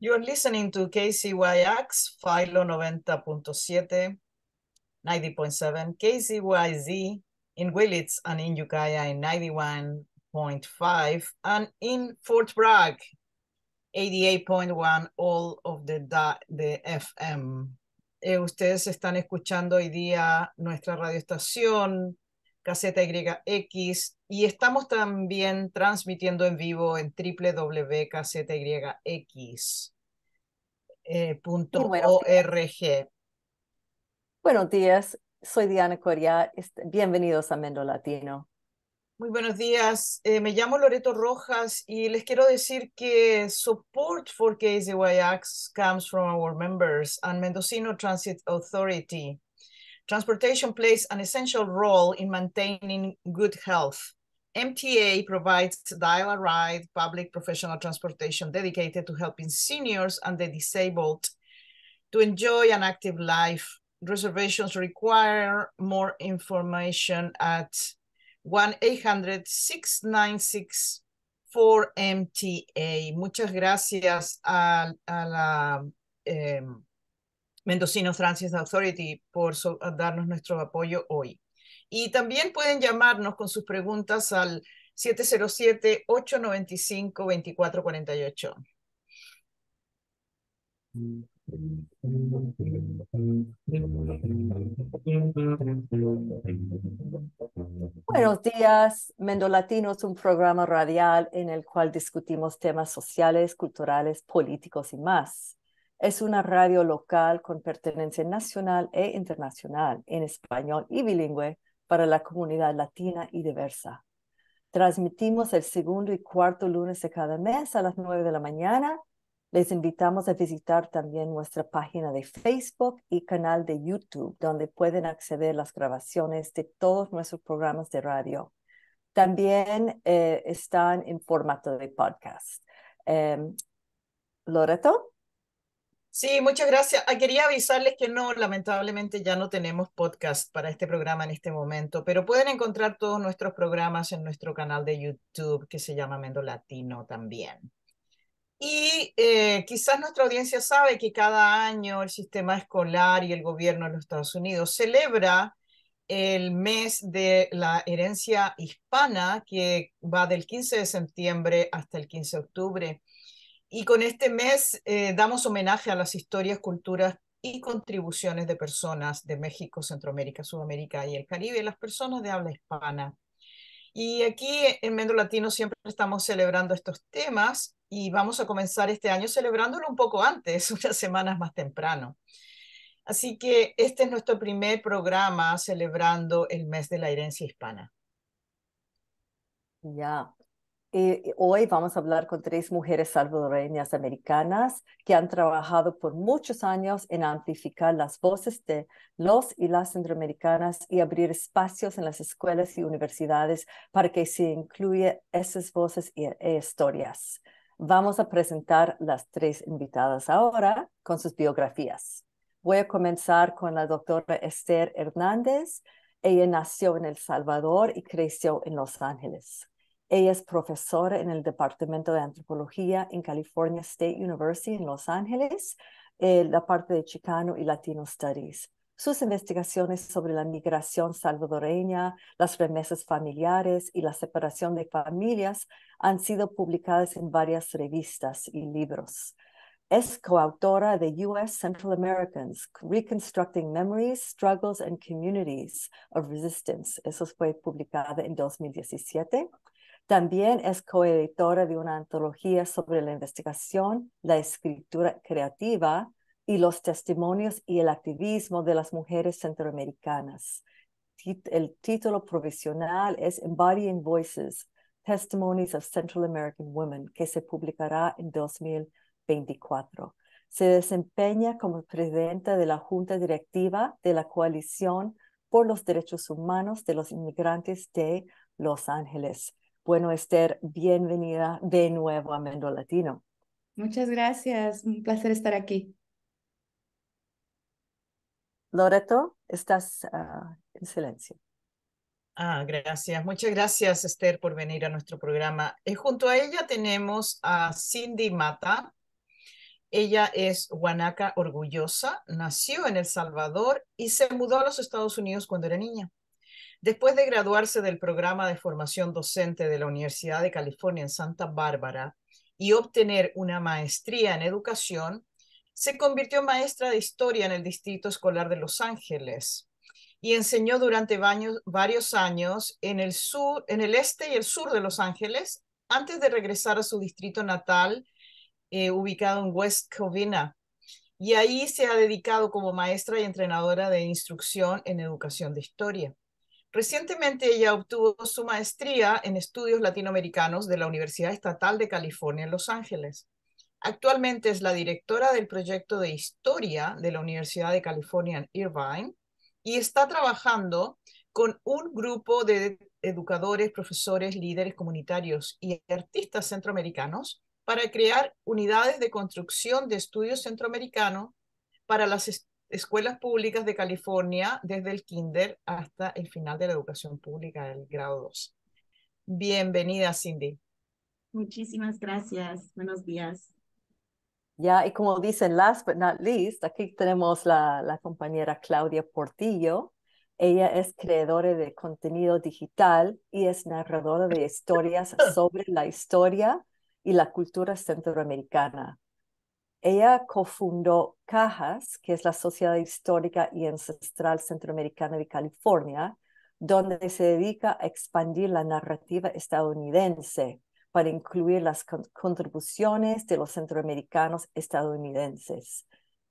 You're listening to KCYX, Philo 90.7, 90.7, KCYZ in Willits and in Ukiah in 91.5, and in Fort Bragg, 88.1, all of the, the FM. Eh, ustedes están escuchando hoy día nuestra radioestación, Caseta YX Y estamos también transmitiendo en vivo en www.kzyx.org. Eh, buenos días, soy Diana Coria. Este, bienvenidos a Mendo Latino. Muy buenos días, eh, me llamo Loreto Rojas y les quiero decir que support for KZYX comes from our members and Mendocino Transit Authority. Transportation plays an essential role in maintaining good health. MTA provides dial-a-ride public professional transportation dedicated to helping seniors and the disabled to enjoy an active life. Reservations require more information at 1-800-696-4MTA. Muchas gracias a, a la eh, Mendocino Transit Authority por so darnos nuestro apoyo hoy. Y también pueden llamarnos con sus preguntas al 707-895-2448. Buenos días, Mendolatino es un programa radial en el cual discutimos temas sociales, culturales, políticos y más. Es una radio local con pertenencia nacional e internacional en español y bilingüe para la comunidad latina y diversa. Transmitimos el segundo y cuarto lunes de cada mes a las nueve de la mañana. Les invitamos a visitar también nuestra página de Facebook y canal de YouTube, donde pueden acceder las grabaciones de todos nuestros programas de radio. También eh, están en formato de podcast. Em, Loreto. Sí, muchas gracias. Ah, quería avisarles que no, lamentablemente ya no tenemos podcast para este programa en este momento, pero pueden encontrar todos nuestros programas en nuestro canal de YouTube que se llama Mendo Latino también. Y eh, quizás nuestra audiencia sabe que cada año el sistema escolar y el gobierno de los Estados Unidos celebra el mes de la herencia hispana que va del 15 de septiembre hasta el 15 de octubre. Y con este mes eh, damos homenaje a las historias, culturas y contribuciones de personas de México, Centroamérica, Sudamérica y el Caribe, las personas de habla hispana. Y aquí en Mendo Latino siempre estamos celebrando estos temas y vamos a comenzar este año celebrándolo un poco antes, unas semanas más temprano. Así que este es nuestro primer programa celebrando el mes de la herencia hispana. Ya, eh, eh, hoy vamos a hablar con tres mujeres salvadoreñas americanas que han trabajado por muchos años en amplificar las voces de los y las centroamericanas y abrir espacios en las escuelas y universidades para que se incluyan esas voces y e historias. Vamos a presentar las tres invitadas ahora con sus biografías. Voy a comenzar con la doctora Esther Hernández. Ella nació en El Salvador y creció en Los Ángeles ella es profesora en el Departamento de Antropología en California State University en Los Ángeles, eh, la parte de Chicano y Latino Studies. Sus investigaciones sobre la migración salvadoreña, las remesas familiares y la separación de familias han sido publicadas en varias revistas y libros. Es coautora de U.S. Central Americans, Reconstructing Memories, Struggles and Communities of Resistance. Eso fue publicada en 2017. También es coeditora de una antología sobre la investigación, la escritura creativa y los testimonios y el activismo de las mujeres centroamericanas. El título provisional es Embodying Voices, Testimonies of Central American Women, que se publicará en 2024. Se desempeña como presidenta de la Junta Directiva de la Coalición por los Derechos Humanos de los Inmigrantes de Los Ángeles bueno, Esther, bienvenida de nuevo a Mendo Latino. Muchas gracias, un placer estar aquí. Loreto, estás ah, en silencio. Ah, gracias. Muchas gracias, Esther, por venir a nuestro programa. Eh, junto a ella tenemos a Cindy Mata. Ella es guanaca orgullosa, nació en El Salvador y se mudó a los Estados Unidos cuando era niña. Después de graduarse del programa de formación docente de la Universidad de California en Santa Bárbara y obtener una maestría en educación, se convirtió en maestra de historia en el Distrito Escolar de Los Ángeles y enseñó durante varios años en el, sur, en el este y el sur de Los Ángeles antes de regresar a su distrito natal eh, ubicado en West Covina. Y ahí se ha dedicado como maestra y entrenadora de instrucción en educación de historia. Recientemente ella obtuvo su maestría en estudios latinoamericanos de la Universidad Estatal de California en Los Ángeles. Actualmente es la directora del proyecto de historia de la Universidad de California en Irvine y está trabajando con un grupo de educadores, profesores, líderes comunitarios y artistas centroamericanos para crear unidades de construcción de estudios centroamericanos para las escuelas públicas de California desde el kinder hasta el final de la educación pública, el grado 2. Bienvenida, Cindy. Muchísimas gracias. Buenos días. Ya, y como dicen, last but not least, aquí tenemos la, la compañera Claudia Portillo. Ella es creadora de contenido digital y es narradora de historias sobre la historia y la cultura centroamericana. Ella cofundó Cajas, que es la Sociedad Histórica y Ancestral Centroamericana de California, donde se dedica a expandir la narrativa estadounidense para incluir las contribuciones de los centroamericanos estadounidenses.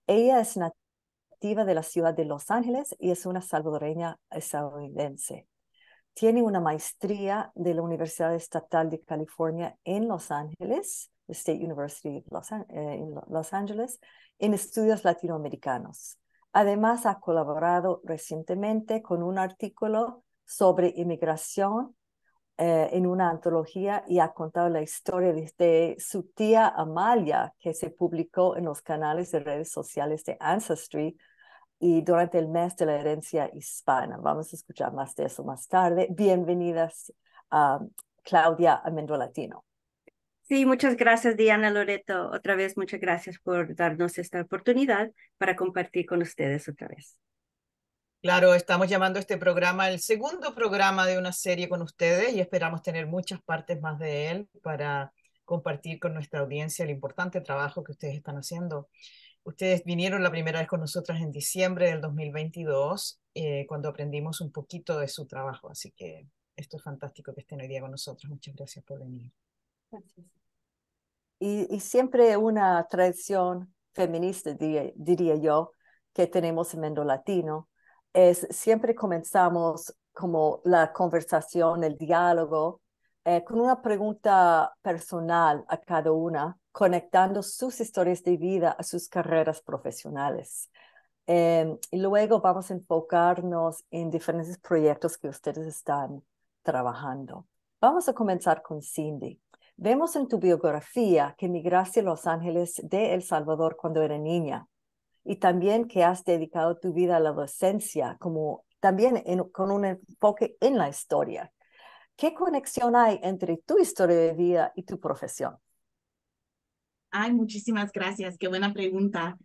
Ella es nativa de la ciudad de Los Ángeles y es una salvadoreña estadounidense. Tiene una maestría de la Universidad Estatal de California en Los Ángeles State University Los, eh, Los Angeles en estudios latinoamericanos. Además, ha colaborado recientemente con un artículo sobre inmigración eh, en una antología y ha contado la historia de, su tía Amalia, que se publicó en los canales de redes sociales de Ancestry y durante el mes de la herencia hispana. Vamos a escuchar más de eso más tarde. Bienvenidas a Claudia Amendolatino. Latino. Sí, muchas gracias, Diana Loreto. Otra vez, muchas gracias por darnos esta oportunidad para compartir con ustedes otra vez. Claro, estamos llamando a este programa el segundo programa de una serie con ustedes y esperamos tener muchas partes más de él para compartir con nuestra audiencia el importante trabajo que ustedes están haciendo. Ustedes vinieron la primera vez con nosotras en diciembre del 2022, eh, cuando aprendimos un poquito de su trabajo. Así que esto es fantástico que estén hoy día con nosotros. Muchas gracias por venir. Gracias y, siempre una tradición feminista, diría, yo, que tenemos en Mendo Latino, es siempre comenzamos como la conversación, el diálogo, eh, con una pregunta personal a cada una, conectando sus historias de vida a sus carreras profesionales. Em, y luego vamos a enfocarnos en diferentes proyectos que ustedes están trabajando. Vamos a comenzar con Cindy. Vemos en tu biografía que emigraste a Los Ángeles de El Salvador cuando era niña y también que has dedicado tu vida a la docencia como también con un enfoque en la historia. ¿Qué conexión hay entre tu historia de vida y tu profesión? Ay, muchísimas gracias. Qué buena pregunta.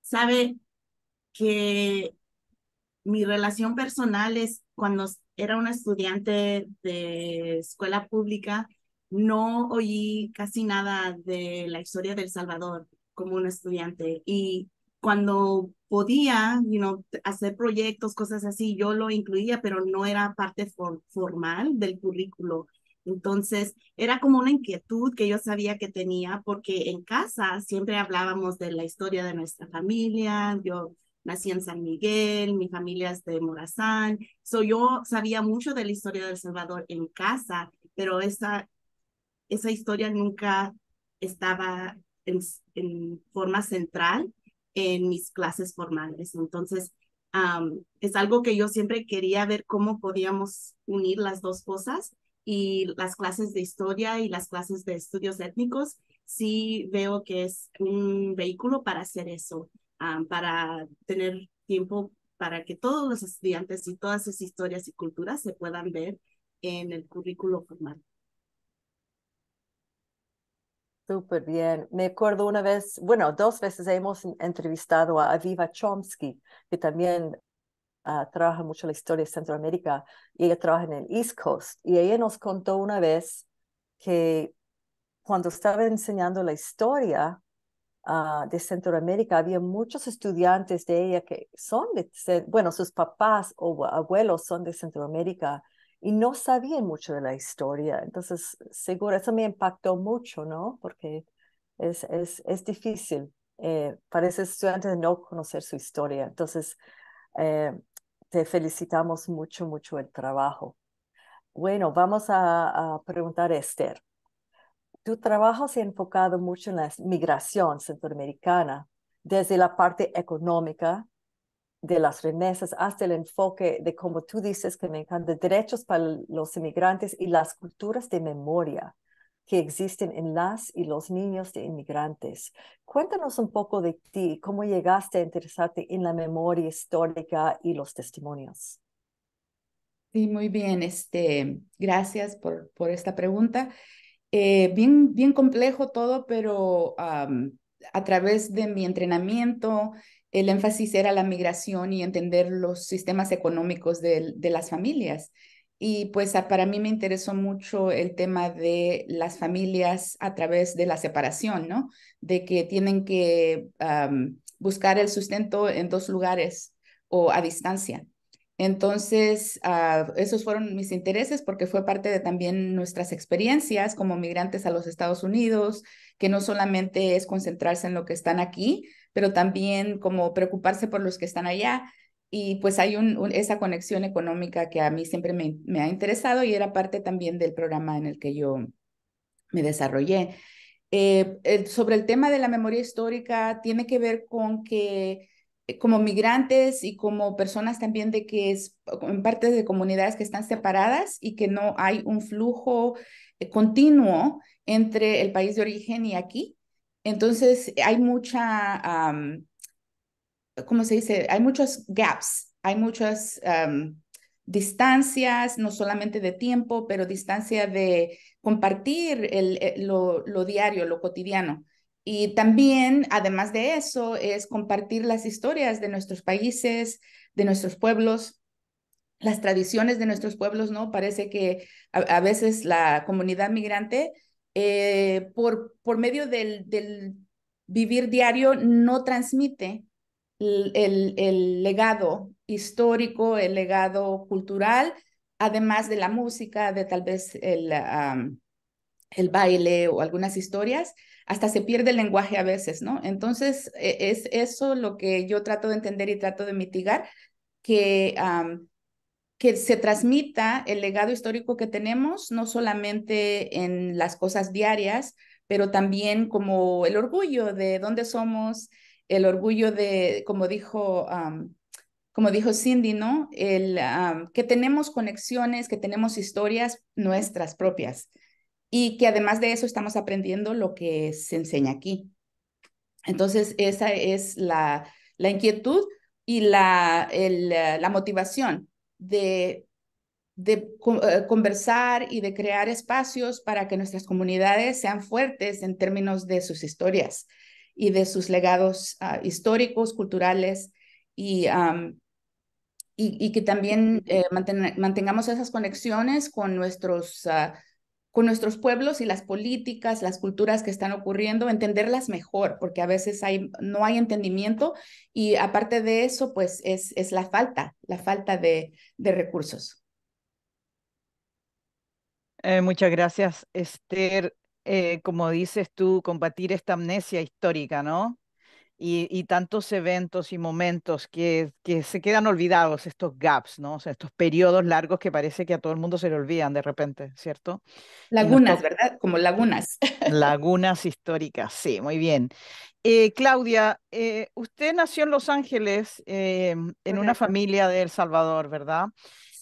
Sabe que mi relación personal es cuando era una estudiante de escuela pública, no oí casi nada de la historia del Salvador como un estudiante y cuando podía, you hacer proyectos, cosas así, yo lo incluía, pero no era parte formal del currículo. Entonces, era como una inquietud que yo sabía que tenía porque en casa siempre hablábamos de la historia de nuestra familia, yo nací en San Miguel, mi familia es de Morazán, so yo sabía mucho de la historia del Salvador en casa, pero esa esa historia nunca estaba en, forma central en mis clases formales. Entonces, es algo que yo siempre quería ver cómo podíamos unir las dos cosas y las clases de historia y las clases de estudios étnicos. Sí veo que es un vehículo para hacer eso, para tener tiempo para que todos los estudiantes y todas esas historias y culturas se puedan ver en el currículo formal. Súper bien. Me acuerdo una vez, bueno, dos veces hemos entrevistado a Aviva Chomsky, que también ah, trabaja mucho la historia de Centroamérica, y ella trabaja en el East Coast, y ella nos contó una vez que cuando estaba enseñando la historia ah, de Centroamérica, había muchos estudiantes de ella que son de, bueno, sus papás o abuelos son de Centroamérica, y no sabían mucho de la historia. Entonces, seguro, eso me impactó mucho, ¿no? Porque es, difícil eh, para ese estudiante no conocer su historia. Entonces, eh, te felicitamos mucho, mucho el trabajo. Bueno, vamos a preguntar a Esther. Tu trabajo se ha enfocado mucho en la migración centroamericana, desde la parte económica de las remesas hasta el enfoque de, como tú dices, que me encanta, derechos para los inmigrantes y las culturas de memoria que existen en las y los niños de inmigrantes. Cuéntanos un poco de ti, cómo llegaste a interesarte en la memoria histórica y los testimonios. Sí, muy bien. Este, gracias por, por esta pregunta. Eh, bien, bien complejo todo, pero a través de mi entrenamiento el énfasis era la migración y entender los sistemas económicos de, las familias. Y pues para mí me interesó mucho el tema de las familias a través de la separación, ¿no? De que tienen que buscar el sustento en dos lugares o a distancia. Entonces, ah, esos fueron mis intereses porque fue parte de también nuestras experiencias como migrantes a los Estados Unidos, que no solamente es concentrarse en lo que están aquí, pero también como preocuparse por los que están allá. Y pues hay esa conexión económica que a mí siempre me, ha interesado y era parte también del programa en el que yo me desarrollé. Eh, eh, sobre el tema de la memoria histórica, tiene que ver con que eh, como migrantes y como personas también de que es, en parte de comunidades que están separadas y que no hay un flujo continuo entre el país de origen y aquí. Entonces, hay mucha, ¿cómo se dice? Hay muchos gaps, hay muchas distancias, no solamente de tiempo, pero distancia de compartir eh, lo, diario, lo cotidiano. Y también, además de eso, es compartir las historias de nuestros países, de nuestros pueblos, las tradiciones de nuestros pueblos, ¿no? Parece que a veces la comunidad migrante eh, por, por medio del, del, vivir diario no transmite el, el, legado histórico, el legado cultural, además de la música, de tal vez el, el baile o algunas historias, hasta se pierde el lenguaje a veces, ¿no? Entonces, e, es eso lo que yo trato de entender y trato de mitigar, que que se transmita el legado histórico que tenemos, no solamente en las cosas diarias, pero también como el orgullo de dónde somos, el orgullo de, como dijo, como dijo Cindy, ¿no? El, que tenemos conexiones, que tenemos historias nuestras propias y que además de eso estamos aprendiendo lo que se enseña aquí. Entonces, esa es la, la inquietud y la, la motivación de, eh, conversar y de crear espacios para que nuestras comunidades sean fuertes en términos de sus historias y de sus legados ah, históricos, culturales y, y, que también eh, mantengamos esas conexiones con nuestros ah, con nuestros pueblos y las políticas, las culturas que están ocurriendo, entenderlas mejor, porque a veces hay, no hay entendimiento y aparte de eso, pues es, la falta, la falta de, recursos. Eh, muchas gracias, Esther. Eh, como dices tú, combatir esta amnesia histórica, ¿no? y, tantos eventos y momentos que, que se quedan olvidados, estos gaps, ¿no? O sea, estos periodos largos que parece que a todo el mundo se le olvidan de repente, ¿cierto? Lagunas, ¿verdad? Como lagunas. Lagunas históricas, sí, muy bien. Eh, Claudia, eh, usted nació en Los Ángeles, eh, en una familia de El Salvador, ¿verdad?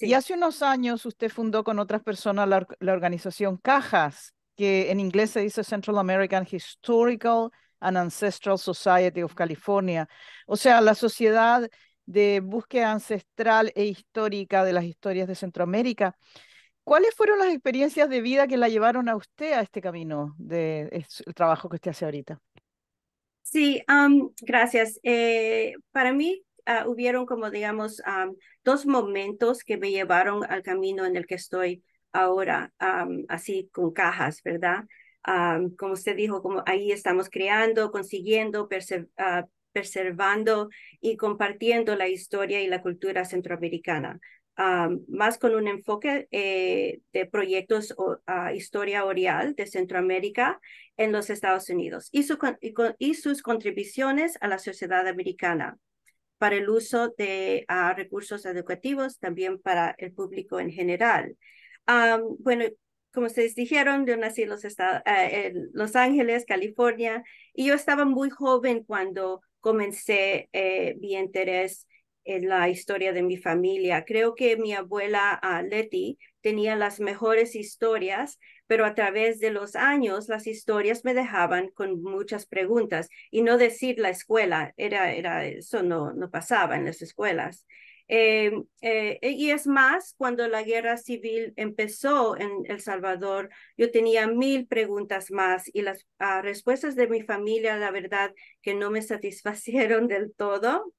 Y hace unos años usted fundó con otras personas la, la organización Cajas, que en inglés se dice Central American Historical an Ancestral Society of California, o sea, la sociedad de búsqueda ancestral e histórica de las historias de Centroamérica. ¿Cuáles fueron las experiencias de vida que la llevaron a usted a este camino del de, el trabajo que usted hace ahorita? Sí, gracias. Eh, para mí ah, hubieron como, digamos, dos momentos que me llevaron al camino en el que estoy ahora, así con cajas, ¿verdad? como usted dijo, como ahí estamos creando, consiguiendo, ah, preservando y compartiendo la historia y la cultura centroamericana. más con un enfoque eh, de proyectos o ah, historia oral de Centroamérica en los Estados Unidos y, y, sus contribuciones a la sociedad americana para el uso de ah, recursos educativos, también para el público en general. bueno, como ustedes dijeron, yo nací eh, en los, Ángeles, California, y yo estaba muy joven cuando comencé eh, mi interés en la historia de mi familia. Creo que mi abuela ah, Letty tenía las mejores historias, pero a través de los años las historias me dejaban con muchas preguntas y no decir la escuela, era, era, eso no, no pasaba en las escuelas. Eh, eh, y es más, cuando la guerra civil empezó en El Salvador, yo tenía mil preguntas más y las ah, respuestas de mi familia, la verdad, que no me satisfacieron del todo.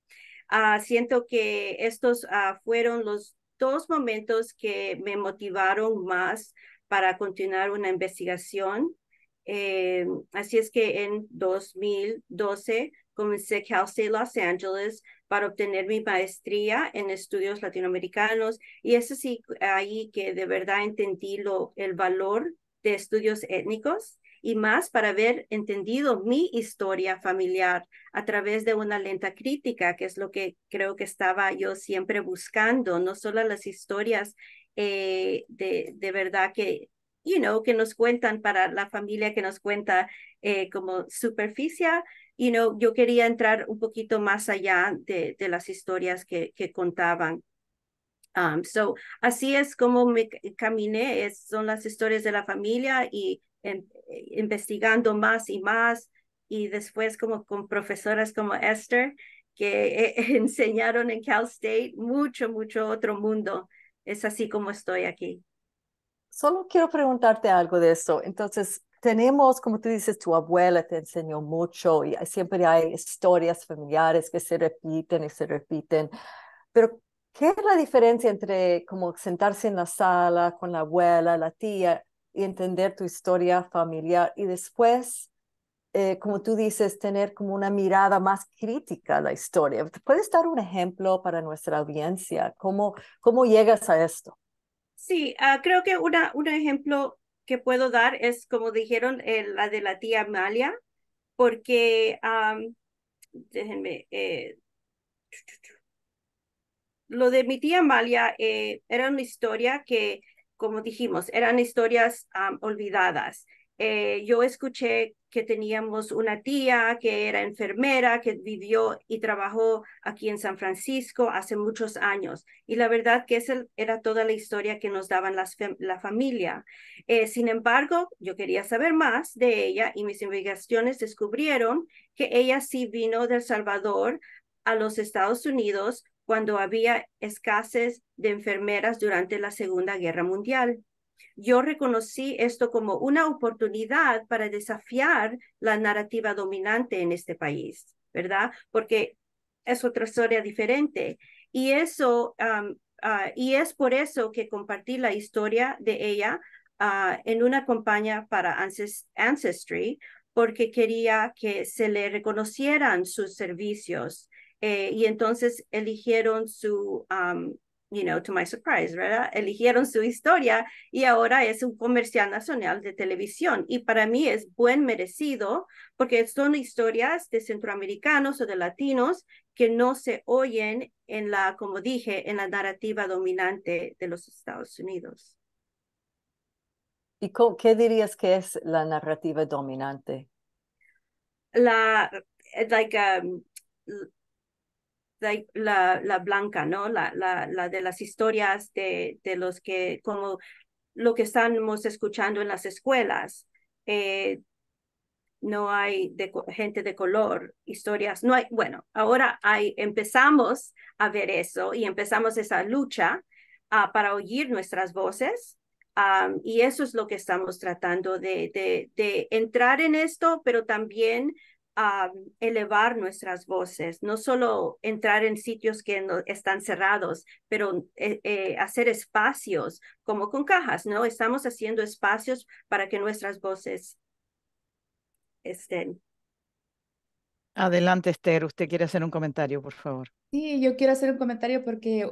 Ah, siento que estos ah, fueron los dos momentos que me motivaron más para continuar una investigación. Eh, así es que en 2012 Comencé Cal State Los Ángeles para obtener mi maestría en estudios latinoamericanos y eso sí, ahí que de verdad entendí lo, el valor de estudios étnicos y más para haber entendido mi historia familiar a través de una lenta crítica, que es lo que creo que estaba yo siempre buscando, no solo las historias eh, de, de, verdad que, you know, que nos cuentan para la familia que nos cuenta eh, como superficie, you yo quería entrar un poquito más allá de, de las historias que, que contaban. Um, so, así es como me caminé, son las historias de la familia y investigando más y más y después como con profesoras como Esther que e, enseñaron en Cal State mucho, mucho otro mundo. Es así como estoy aquí. Solo quiero preguntarte algo de esto, Entonces, tenemos, como tú dices, tu abuela te enseñó mucho y siempre hay historias familiares que se repiten y se repiten, pero ¿qué es la diferencia entre como sentarse en la sala con la abuela, la tía y entender tu historia familiar y después eh, como tú dices, tener como una mirada más crítica a la historia. ¿Puedes dar un ejemplo para nuestra audiencia? ¿Cómo, cómo llegas a esto? Sí, ah, creo que una, un ejemplo que puedo dar es, como dijeron, la de la tía Amalia, porque, déjenme, eh, lo de mi tía Amalia eh, era una historia que, como dijimos, eran historias olvidadas. Eh, yo escuché que teníamos una tía que era enfermera, que vivió y trabajó aquí en San Francisco hace muchos años. Y la verdad que esa era toda la historia que nos daban la familia. Eh, sin embargo, yo quería saber más de ella y mis investigaciones descubrieron que ella sí vino del Salvador a los Estados Unidos cuando había escasez de enfermeras durante la Segunda Guerra Mundial. Yo reconocí esto como una oportunidad para desafiar la narrativa dominante en este país, ¿verdad? Porque es otra historia diferente. Y eso, ah, y es por eso que compartí la historia de ella ah, en una campaña para Ancestry, porque quería que se le reconocieran sus servicios. Eh, y entonces eligieron su, you know, to my surprise, ¿verdad? Eligieron su historia y ahora es un comercial nacional de televisión. Y para mí es buen merecido porque son historias de centroamericanos o de latinos que no se oyen en la, como dije, en la narrativa dominante de los Estados Unidos. ¿Y con, qué dirías que es la narrativa dominante? La, eh, like, um, la, blanca, ¿no? La, de las historias de, los que, como lo que estamos escuchando en las escuelas. Eh, no hay gente de color, historias, no hay, bueno, ahora hay, empezamos a ver eso y empezamos esa lucha ah, para oír nuestras voces. Ah, y eso es lo que estamos tratando de, de, de entrar en esto, pero también a elevar nuestras voces, no solo entrar en sitios que están cerrados, pero eh, eh, hacer espacios como con cajas, ¿no? Estamos haciendo espacios para que nuestras voces estén. Adelante, Esther, usted quiere hacer un comentario, por favor. Sí, yo quiero hacer un comentario porque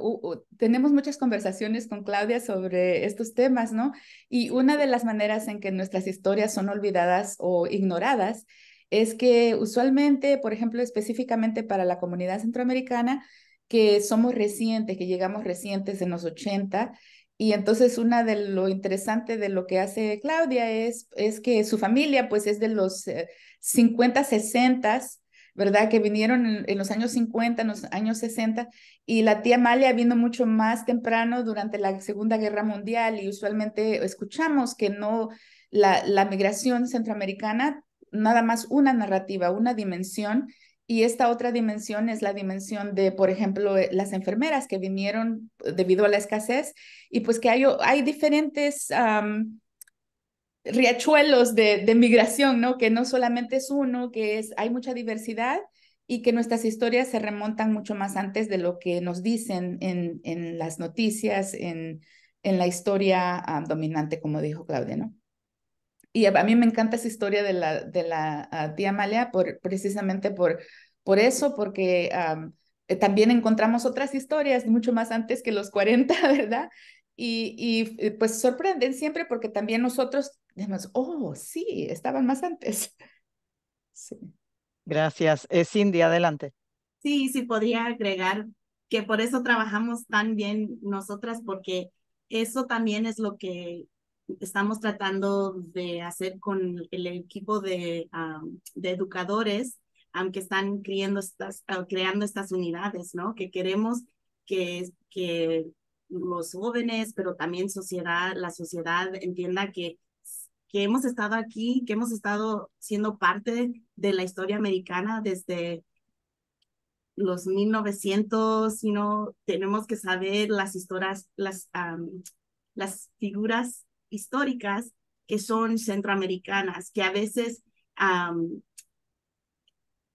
tenemos muchas conversaciones con Claudia sobre estos temas, ¿no? Y una de las maneras en que nuestras historias son olvidadas o ignoradas es que usualmente, por ejemplo, específicamente para la comunidad centroamericana, que somos recientes, que llegamos recientes en los 80, y entonces una de lo interesante de lo que hace Claudia es, es que su familia pues es de los 50, eh, 60, ¿verdad? Que vinieron en, los años 50, en los años 60, y la tía Malia vino mucho más temprano durante la Segunda Guerra Mundial y usualmente escuchamos que no, la, la migración centroamericana nada más una narrativa, una dimensión, y esta otra dimensión es la dimensión de, por ejemplo, eh, las enfermeras que vinieron eh, debido a la escasez y pues que hay, hay diferentes riachuelos de, de, migración, ¿no? Que no solamente es uno, que es, hay mucha diversidad y que nuestras historias se remontan mucho más antes de lo que nos dicen en, en las noticias, en, en la historia dominante, como dijo Claudia, ¿no? y a, mí me encanta esa historia de la, de la ah, tía Amalia por, precisamente por, por eso, porque eh, también encontramos otras historias mucho más antes que los 40, ¿verdad? Y, y eh, pues sorprenden siempre porque también nosotros decimos, oh, sí, estaban más antes. Sí. Gracias. Eh, Cindy, adelante. Sí, sí, podría agregar que por eso trabajamos tan bien nosotras, porque eso también es lo que estamos tratando de hacer con el equipo de, ah, de educadores aunque que están creando estas, ah, creando estas unidades, ¿no? Que queremos que, que los jóvenes, pero también sociedad, la sociedad entienda que, que hemos estado aquí, que hemos estado siendo parte de la historia americana desde los 1900, sino tenemos que saber las historias, las, las figuras históricas que son centroamericanas, que a veces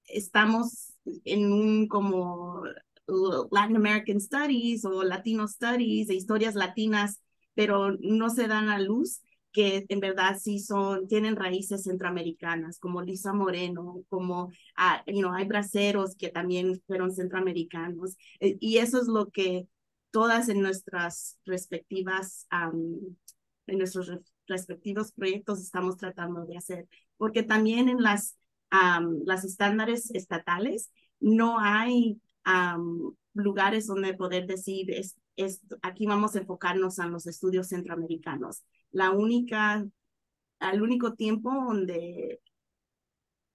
estamos en un como Latin American Studies o Latino Studies, de historias latinas, pero no se dan a luz que en verdad sí son, tienen raíces centroamericanas, como Lisa Moreno, como, ah, you know, hay braceros que también fueron centroamericanos. Eh, y eso es lo que todas en nuestras respectivas en nuestros respectivos proyectos estamos tratando de hacer, porque también en las, estándares estatales no hay lugares donde poder decir, es, aquí vamos a enfocarnos en los estudios centroamericanos. La única, el único tiempo donde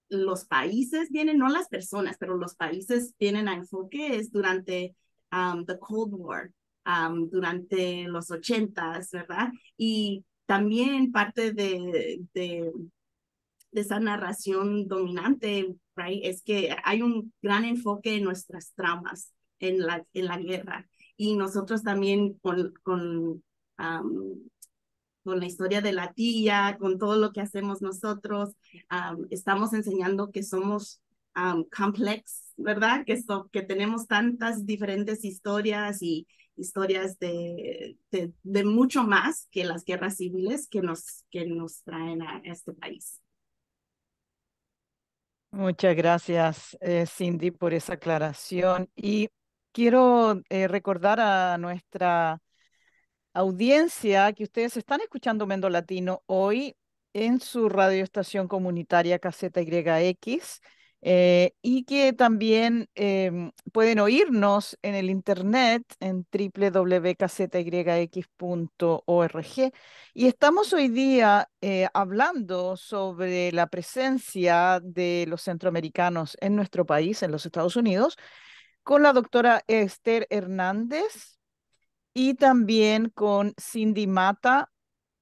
los países vienen, no las personas, pero los países vienen a enfoque es durante um, the Cold War, durante los ochentas, ¿verdad? Y también parte de, de, esa narración dominante, right, es que hay un gran enfoque en nuestras tramas, en la, en la guerra. Y nosotros también con, con, con la historia de la tía, con todo lo que hacemos nosotros, estamos enseñando que somos complex, ¿verdad? Que, que tenemos tantas diferentes historias y, historias de, de, mucho más que las guerras civiles que nos, que nos traen a este país. Muchas gracias, eh, Cindy, por esa aclaración. Y quiero eh, recordar a nuestra audiencia que ustedes están escuchando Mendo Latino hoy en su radioestación comunitaria Caseta YX eh, y que también em, pueden oírnos en el internet en www.kzyx.org. Y estamos hoy día eh, hablando sobre la presencia de los centroamericanos en nuestro país, en los Estados Unidos, con la doctora Esther Hernández y también con Cindy Mata.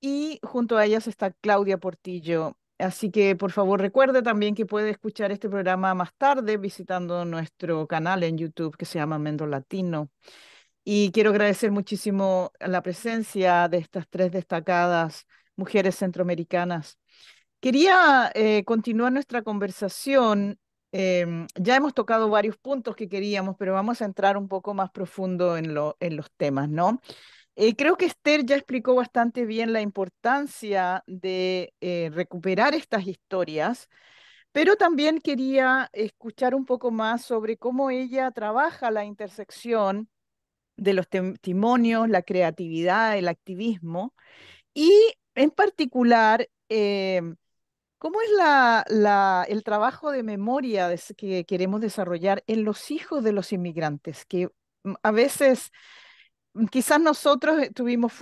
Y junto a ellas está Claudia Portillo Así que por favor recuerde también que puede escuchar este programa más tarde visitando nuestro canal en YouTube que se llama Mendo Latino. Y quiero agradecer muchísimo la presencia de estas tres destacadas mujeres centroamericanas. Quería eh, continuar nuestra conversación. Em, ya hemos tocado varios puntos que queríamos, pero vamos a entrar un poco más profundo en, en los temas, ¿no? Eh, creo que Esther ya explicó bastante bien la importancia de eh, recuperar estas historias, pero también quería escuchar un poco más sobre cómo ella trabaja la intersección de los testimonios, la creatividad, el activismo y en particular... Eh, ¿Cómo es el trabajo de memoria que queremos desarrollar en los hijos de los inmigrantes? Que mm, a veces Mm, quizás nosotros eh, tuvimos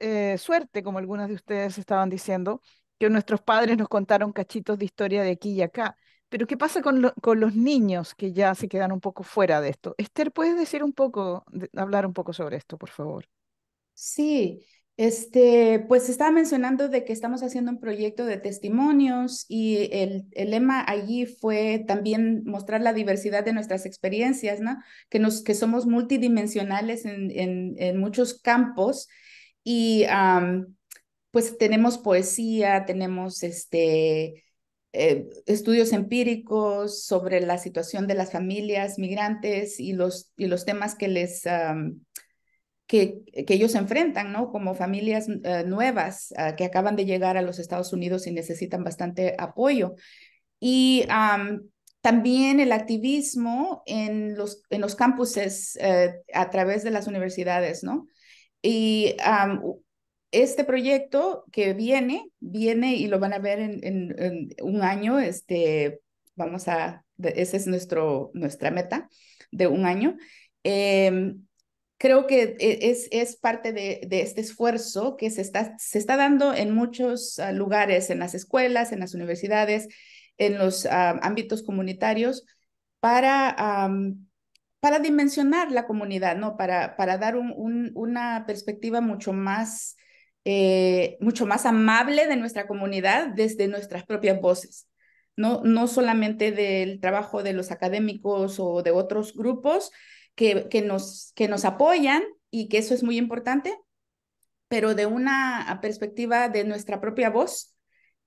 eh, suerte, como algunas de ustedes estaban diciendo, que nuestros padres nos contaron cachitos de historia de aquí y acá. Pero ¿qué pasa con, los niños que ya se quedan un poco fuera de esto? Esther, ¿puedes decir un poco, hablar un poco sobre esto, por favor? Sí, este, pues estaba mencionando de que estamos haciendo un proyecto de testimonios y el, lema allí fue también mostrar la diversidad de nuestras experiencias, ¿no? Que, nos, que somos multidimensionales en, muchos campos y pues tenemos poesía, tenemos este, eh, estudios empíricos sobre la situación de las familias migrantes y los, y los temas que les que, ellos enfrentan, ¿no? Como familias eh, nuevas ah, que acaban de llegar a los Estados Unidos y necesitan bastante apoyo. Y también el activismo en los, en los campuses eh, a través de las universidades, ¿no? Y este proyecto que viene, viene y lo van a ver en, un año, este, vamos a, esa es nuestro, nuestra meta de un año. Em, creo que e, es, es parte de, este esfuerzo que se está, se está dando en muchos ah, lugares, en las escuelas, en las universidades, en los ah, ámbitos comunitarios, para, para dimensionar la comunidad, ¿no? para, para dar una perspectiva mucho más, eh, mucho más amable de nuestra comunidad desde nuestras propias voces. No, no solamente del trabajo de los académicos o de otros grupos, que, nos, que nos apoyan y que eso es muy importante, pero de una perspectiva de nuestra propia voz.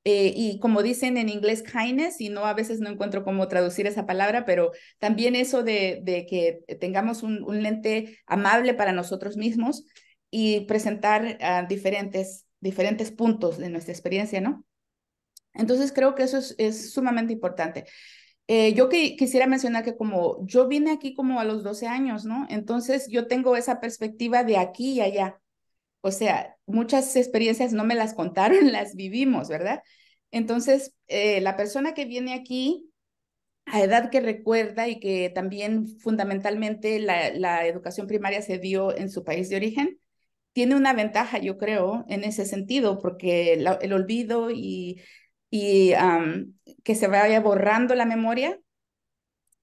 Eh, y como dicen en inglés kindness, y no a veces no encuentro cómo traducir esa palabra, pero también eso de, que tengamos un, lente amable para nosotros mismos y presentar diferentes, diferentes puntos de nuestra experiencia, ¿no? Entonces creo que eso es, es sumamente importante. Eh, yo quisiera mencionar que como yo vine aquí como a los 12 años, ¿no? Entonces yo tengo esa perspectiva de aquí y allá. O sea, muchas experiencias no me las contaron, las vivimos, ¿verdad? Entonces, eh, la persona que viene aquí a edad que recuerda y que también fundamentalmente la, educación primaria se dio en su país de origen, tiene una ventaja, yo creo, en ese sentido, porque el olvido y y que se vaya borrando la memoria,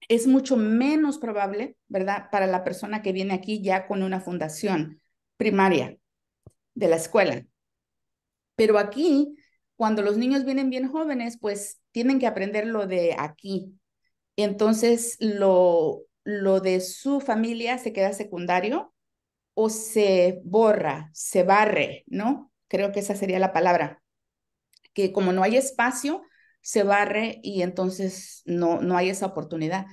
es mucho menos probable, ¿verdad?, para la persona que viene aquí ya con una fundación primaria de la escuela. Pero aquí, cuando los niños vienen bien jóvenes, pues tienen que aprender lo de aquí. Entonces, lo, lo de su familia se queda secundario o se borra, se barre, ¿no? Creo que esa sería la palabra que como no hay espacio, se barre y entonces no, no hay esa oportunidad.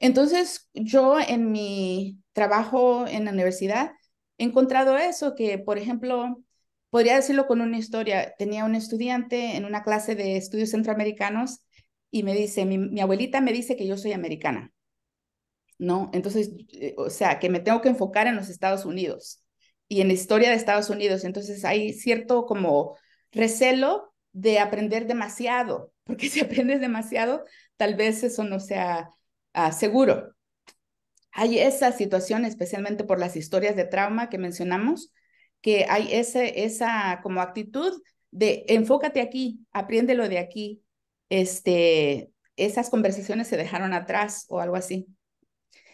Entonces, yo en mi trabajo en la universidad he encontrado eso, que por ejemplo, podría decirlo con una historia, tenía un estudiante en una clase de estudios centroamericanos y me dice, mi, mi abuelita me dice que yo soy americana, ¿no? Entonces, eh, o sea, que me tengo que enfocar en los Estados Unidos y en la historia de Estados Unidos. Entonces, hay cierto como recelo de aprender demasiado, porque si aprendes demasiado, tal vez eso no sea ah, seguro. Hay esa situación, especialmente por las historias de trauma que mencionamos, que hay ese, esa como actitud de enfócate aquí, apriéndelo de aquí. Este, esas conversaciones se dejaron atrás o algo así.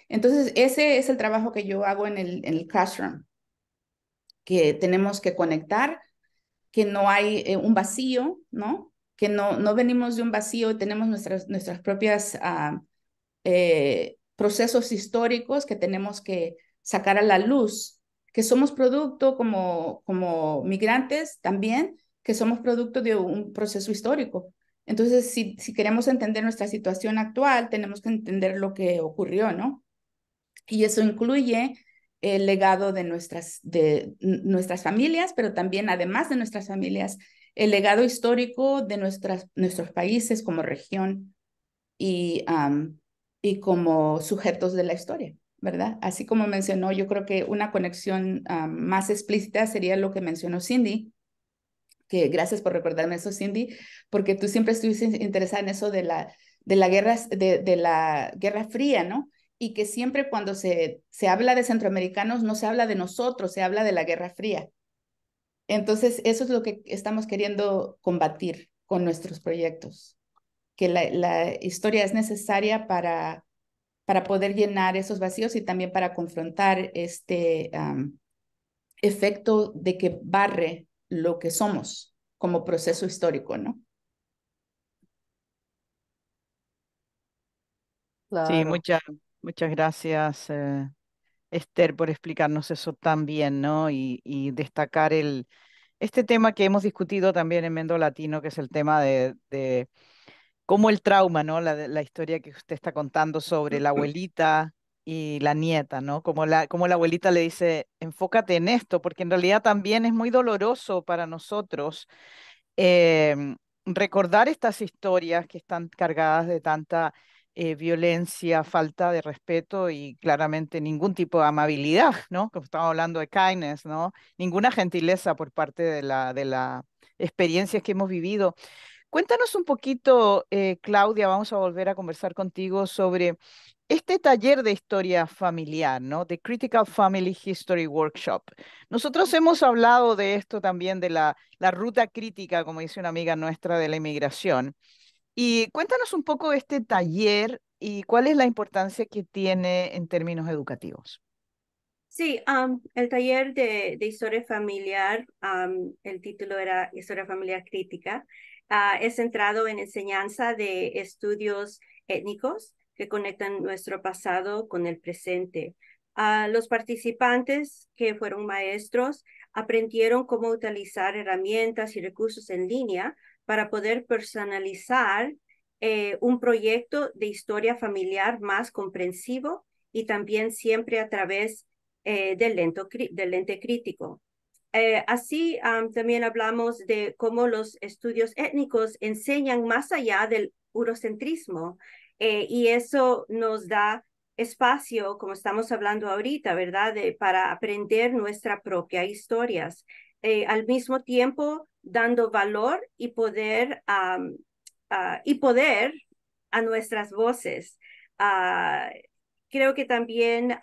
Entonces, ese es el trabajo que yo hago en el, en el classroom, que tenemos que conectar que no hay eh, un vacío, ¿no? Que no, no venimos de un vacío, tenemos nuestras, nuestras propias ah, eh, procesos históricos que tenemos que sacar a la luz, que somos producto como, como migrantes también, que somos producto de un proceso histórico. Entonces, si, si queremos entender nuestra situación actual, tenemos que entender lo que ocurrió, ¿no? Y eso incluye el legado de nuestras, de nuestras familias, pero también, además de nuestras familias, el legado histórico de nuestras, nuestros países como región y, y como sujetos de la historia, ¿verdad? Así como mencionó, yo creo que una conexión más explícita sería lo que mencionó Cindy, que gracias por recordarme eso, Cindy, porque tú siempre estuviste interesada en eso de la, de la, guerra, de, de la Guerra Fría, ¿no? y que siempre cuando se, se habla de centroamericanos no se habla de nosotros, se habla de la Guerra Fría. Entonces, eso es lo que estamos queriendo combatir con nuestros proyectos, que la, historia es necesaria para, para poder llenar esos vacíos y también para confrontar este efecto de que barre lo que somos como proceso histórico, ¿no? Sí, gracias. Muchas gracias, eh, Esther, por explicarnos eso tan bien, ¿no? Y, destacar el, este tema que hemos discutido también en Mendo Latino, que es el tema de, cómo el trauma, ¿no? La, la, historia que usted está contando sobre la abuelita y la nieta, ¿no? Como la, como la abuelita le dice, enfócate en esto, porque en realidad también es muy doloroso para nosotros eh, recordar estas historias que están cargadas de tanta eh, violencia, falta de respeto y claramente ningún tipo de amabilidad, ¿no? Como estamos hablando de kindness, ¿no? Ninguna gentileza por parte de la, de la experiencias que hemos vivido. Cuéntanos un poquito, eh, Claudia, vamos a volver a conversar contigo sobre este taller de historia familiar, ¿no? The Critical Family History Workshop. Nosotros hemos hablado de esto también, de la ruta crítica, como dice una amiga nuestra, de la inmigración. Y cuéntanos un poco este taller y cuál es la importancia que tiene en términos educativos. Sí, el taller de, historia familiar, el título era Historia familiar crítica, ah, es centrado en enseñanza de estudios étnicos que conectan nuestro pasado con el presente. Ah, los participantes que fueron maestros aprendieron cómo utilizar herramientas y recursos en línea para poder personalizar eh, un proyecto de historia familiar más comprensivo y también siempre a través eh, del, del, lente crítico. Eh, así también hablamos de cómo los estudios étnicos enseñan más allá del eurocentrismo y eso nos da espacio, como estamos hablando ahorita, ¿verdad?, para aprender nuestra propia historias. Eh, al mismo tiempo dando valor y poder, ah, y poder a nuestras voces. Ah, creo que también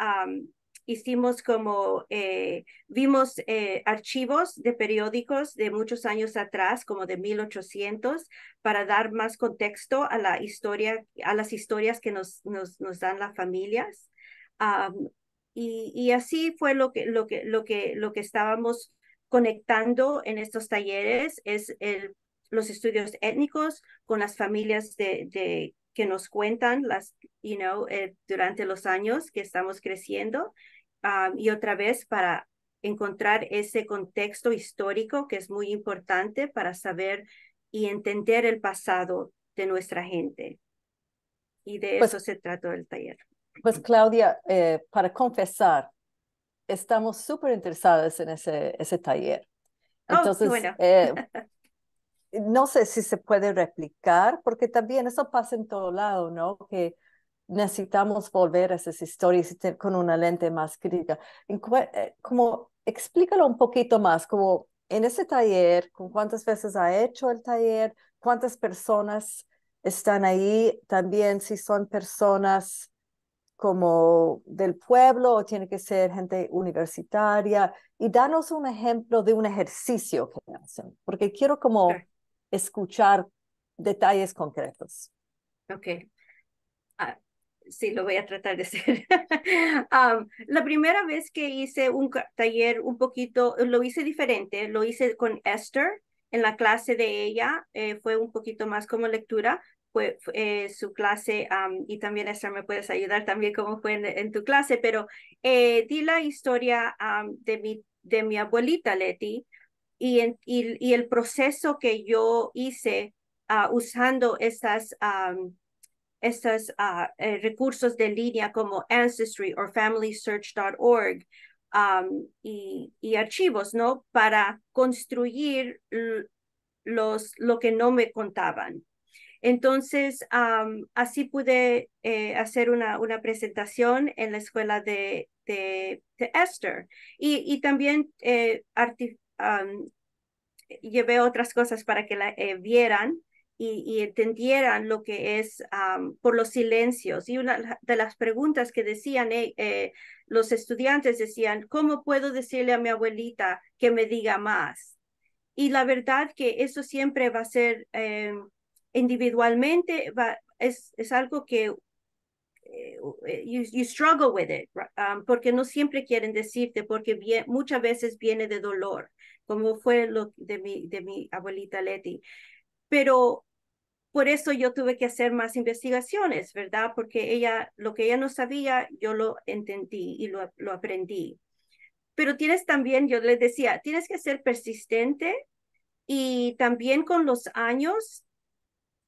hicimos como, eh, vimos eh, archivos de periódicos de muchos años atrás, como de 1800, para dar más contexto a la historia, a las historias que nos, nos, nos dan las familias. y, y, así fue lo que, lo que, lo que, lo que estábamos conectando en estos talleres es el, los estudios étnicos con las familias de, que nos cuentan las, you know, eh, durante los años que estamos creciendo um, y otra vez para encontrar ese contexto histórico que es muy importante para saber y entender el pasado de nuestra gente. Y de pues eso se trató el taller. Pues Claudia, eh, para confesar, estamos súper interesadas en ese, ese taller. Oh, Entonces, eh, no sé si se puede replicar, porque también eso pasa en todo lado, ¿no? Que necesitamos volver a esas historias con una lente más crítica. Eh, como, explícalo un poquito más, como en ese taller, con cuántas veces ha hecho el taller, cuántas personas están ahí, también si son personas como del pueblo o tiene que ser gente universitaria y danos un ejemplo de un ejercicio que hacen, porque quiero como escuchar detalles concretos. Ok. Ah, sí, lo voy a tratar de hacer. la primera vez que hice un taller un poquito, lo hice diferente, lo hice con Esther en la clase de ella, eh, fue un poquito más como lectura, fue, eh, su clase y también Esther me puedes ayudar también como fue en, tu clase, pero eh, di la historia de, mi, de mi abuelita Leti y, el proceso que yo hice ah, usando estas... estos ah, eh, recursos de línea como Ancestry o FamilySearch.org y, y, archivos, ¿no? Para construir los, lo que no me contaban. Entonces, así pude eh, hacer una, una, presentación en la escuela de, de, Esther y, también eh, llevé otras cosas para que la eh, vieran y, entendieran lo que es por los silencios. Y una de las preguntas que decían los estudiantes decían, ¿cómo puedo decirle a mi abuelita que me diga más? Y la verdad que eso siempre va a ser em, individualmente es, es algo que eh, eh, You, struggle with it, um, porque no siempre quieren decirte, porque bien, muchas veces viene de dolor, como fue lo de mi, de mi abuelita Leti. Pero por eso yo tuve que hacer más investigaciones, ¿verdad? Porque ella, lo que ella no sabía, yo lo entendí y lo, lo aprendí. Pero tienes también, yo les decía, tienes que ser persistente y también con los años